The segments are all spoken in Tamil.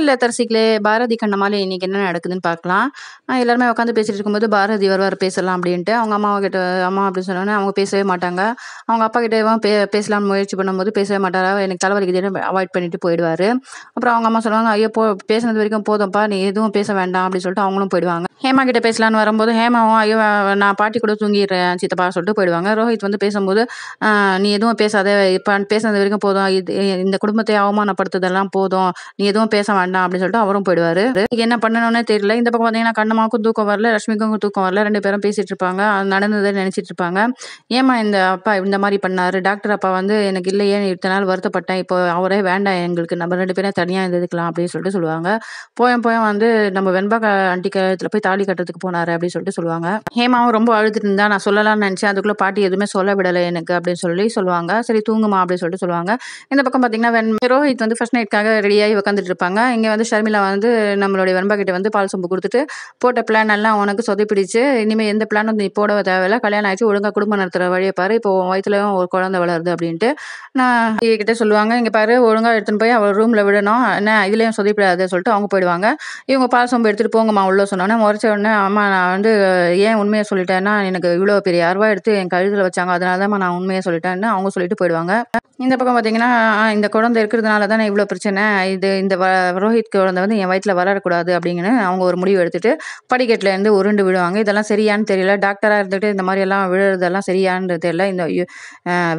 இல்லை தரிசிகளே பாரதி கண்ணமாலே இன்றைக்கி என்ன நடக்குதுன்னு பார்க்கலாம் எல்லாருமே உட்காந்து பேசிகிட்டு இருக்கும்போது பாரதி வருவார் பேசலாம் அப்படின்ட்டு அவங்க அம்மாவை கிட்ட அம்மா அப்படின்னு சொன்னோன்னே அவங்க பேசவே மாட்டாங்க அவங்க அப்பா கிட்டே பே பேசலாம்னு முயற்சி பண்ணும்போது பேசவே மாட்டாரா எனக்கு தலைவலிக்குதுன்னு அவாய்ட் பண்ணிட்டு போயிடுவார் அப்புறம் அவங்க அம்மா சொல்லுவாங்க ஐயோ போ பேசினது வரைக்கும் போதும்ப்பா நீ எதுவும் பேச வேண்டாம் அப்படின்னு சொல்லிட்டு அவங்களும் போயிடுவாங்க ஹேமா கிட்ட பேசலான்னு வரும்போது ஹேமாவும் ஐயோ நான் பாட்டி கூட தூங்கிடுறேன் சித்தப்பா சொல்லிட்டு போயிடுவாங்க ரோஹித் வந்து பேசும்போது நீ எதுவும் பேசாத இப்போ பேசினது வரைக்கும் போதும் இது இந்த குடும்பத்தை அவமானப்படுத்துதெல்லாம் போதும் நீ எதுவும் பேச வேண்டாம் அப்படின்னு சொல்லிட்டு அவரும் போயிடுவாரு என்ன பண்ணணும்னே தெரியல இந்த பக்கம் பார்த்தீங்கன்னா கண்ணமாக்கும் தூக்கம் வரல லட்சுமிக்கும் தூக்கம் வரல ரெண்டு பேரும் பேசிட்டு இருப்பாங்க நடந்ததை நினைச்சிட்டு இருப்பாங்க ஏமா இந்த அப்பா இந்த மாதிரி பண்ணாரு டாக்டர் அப்பா வந்து எனக்கு இல்லையே இத்தனை நாள் வருத்தப்பட்டேன் இப்போ அவரே வேண்டாம் எங்களுக்கு நம்ம ரெண்டு பேரும் தனியாக இருந்துக்கலாம் அப்படின்னு சொல்லிட்டு சொல்லுவாங்க போயும் போயும் வந்து நம்ம வெண்பா அண்டி போய் தாலி கட்டுறதுக்கு போனாரு அப்படின்னு சொல்லிட்டு சொல்லுவாங்க ஹேமாவும் ரொம்ப அழுதுட்டு இருந்தா நான் சொல்லலாம்னு நினைச்சேன் அதுக்குள்ளே பாட்டி எதுவுமே சொல்ல விடலை எனக்கு அப்படின்னு சொல்லி சொல்லுவாங்க சரி தூங்குமா அப்படின்னு சொல்லிட்டு சொல்லுவாங்க இந்த பக்கம் பாத்தீங்கன்னா வெண் ரோஹித் வந்து ஃபர்ஸ்ட் நைட்காக ரெடியாகி உட்காந்துட்டு இருப்பாங்க இங்கே வந்து ஷர்மிளா வந்து நம்மளுடைய வன்பகிட்ட வந்து பால் சொம்பு கொடுத்துட்டு போட்ட பிளான் எல்லாம் உனக்கு சொதைப்பிடிச்சு இனிமேல் எந்த பிளானும் நீ போட தேவையில்ல கல்யாணம் ஆகிடுச்சு ஒழுங்காக குடும்பம் நடத்துகிற வழியை பாரு இப்போ உன் ஒரு குழந்தை வளருது அப்படின்ட்டு நான் கிட்ட சொல்லுவாங்க இங்கே பாரு ஒழுங்காக எடுத்துன்னு போய் அவள் ரூமில் விடணும் என்ன இதுலேயும் சொதைப்பிடாது சொல்லிட்டு அவங்க போயிடுவாங்க இவங்க பால் சொம்பு எடுத்துகிட்டு போங்கம்மா உள்ளே சொன்னோன்னே முறைச்ச உடனே அம்மா நான் வந்து ஏன் உண்மையை சொல்லிட்டேன்னா எனக்கு இவ்வளோ பெரிய அருவா எடுத்து என் கழுதில் வச்சாங்க அதனால தான் நான் உண்மையை சொல்லிட்டேன்னு அவங்க சொல்லிட்டு போயிடுவாங்க இந்த பக்கம் பார்த்தீங்கன்னா இந்த குழந்தை இருக்கிறதுனால தானே இவ்வளோ பிரச்சனை இது இந்த ரோஹித் குழந்தை வந்து என் வயிற்றில் வளரக்கூடாது அப்படிங்கன்னு அவங்க ஒரு முடிவு எடுத்துட்டு இருந்து உருண்டு விடுவாங்க இதெல்லாம் சரியான்னு தெரியல டாக்டராக இருந்துட்டு இந்த மாதிரி எல்லாம் விழுறதெல்லாம் சரியான்றது தெரியல இந்த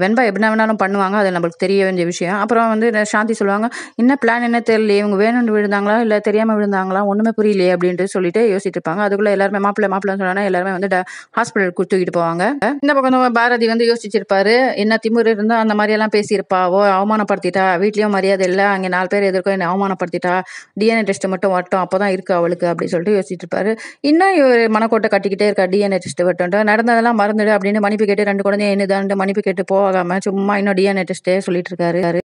வெண்பா எப்படின்னா வேணாலும் பண்ணுவாங்க அது நம்மளுக்கு தெரிய வேண்டிய விஷயம் அப்புறம் வந்து சாந்தி சொல்லுவாங்க என்ன பிளான் என்ன தெரியல இவங்க வேணும்னு விழுந்தாங்களா இல்லை தெரியாமல் விழுந்தாங்களா ஒன்றுமே புரியலையே அப்படின்ட்டு சொல்லிட்டு யோசிட்டு இருப்பாங்க அதுக்குள்ளே எல்லாருமே மாப்பிள்ளை மாப்பிள்ளை சொன்னால் எல்லாருமே வந்து ஹாஸ்பிட்டலுக்கு தூக்கிட்டு போவாங்க இந்த பக்கம் பாரதி வந்து யோசிச்சிருப்பாரு என்ன திமுரு இருந்தால் அந்த மாதிரி எல்லாம் பேசியிருப்பாவோ அவமானப்படுத்திட்டா வீட்லேயும் மரியாதை இல்லை அங்கே நாலு பேர் எதிர்க்கும் என்னை அவமானப்படுத்திட்டா யோசிச்சா டிஎன்ஏ டெஸ்ட் மட்டும் வரட்டும் அப்போதான் இருக்கு அவளுக்கு அப்படின்னு சொல்லிட்டு யோசிச்சுட்டு இருப்பாரு இன்னும் இவர் மனக்கோட்டை கட்டிக்கிட்டே இருக்கா டிஎன்ஏ டெஸ்ட் வரட்டும் நடந்ததெல்லாம் மறந்துடு அப்படின்னு மன்னிப்பு கேட்டு ரெண்டு குழந்தைய என்னதான் மன்னிப்பு கேட்டு போகாம சும்மா இன்னும் டிஎன்ஏ டெஸ்ட்டே சொல்லிட்டு இருக்காரு